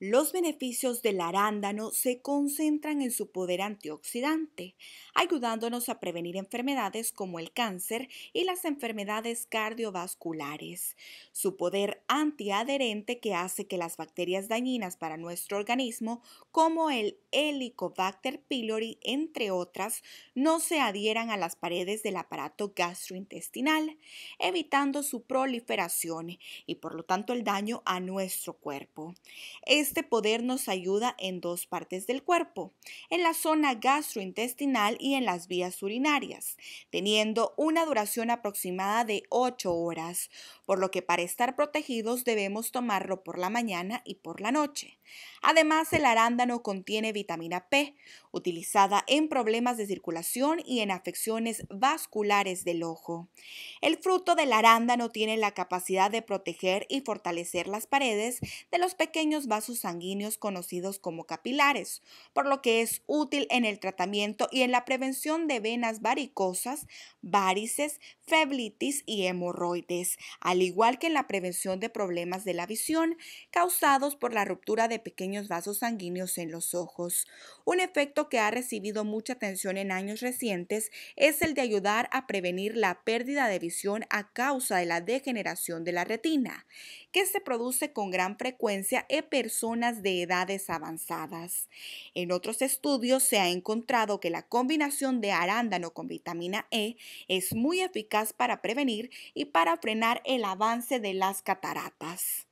Los beneficios del arándano se concentran en su poder antioxidante, ayudándonos a prevenir enfermedades como el cáncer y las enfermedades cardiovasculares. Su poder antiadherente que hace que las bacterias dañinas para nuestro organismo, como el Helicobacter pylori, entre otras, no se adhieran a las paredes del aparato gastrointestinal, evitando su proliferación y por lo tanto el daño a nuestro cuerpo. Este poder nos ayuda en dos partes del cuerpo, en la zona gastrointestinal y en las vías urinarias, teniendo una duración aproximada de 8 horas, por lo que para estar protegidos debemos tomarlo por la mañana y por la noche. Además, el arándano contiene vitamina P, utilizada en problemas de circulación y en afecciones vasculares del ojo. El fruto del arándano tiene la capacidad de proteger y fortalecer las paredes de los pequeños vasos sanguíneos conocidos como capilares, por lo que es útil en el tratamiento y en la prevención de venas varicosas, varices, feblitis y hemorroides, al igual que en la prevención de problemas de la visión causados por la ruptura de pequeños vasos sanguíneos en los ojos. Un efecto que ha recibido mucha atención en años recientes es el de ayudar a prevenir la pérdida de visión a causa de la degeneración de la retina, que se produce con gran frecuencia en de edades avanzadas. En otros estudios se ha encontrado que la combinación de arándano con vitamina E es muy eficaz para prevenir y para frenar el avance de las cataratas.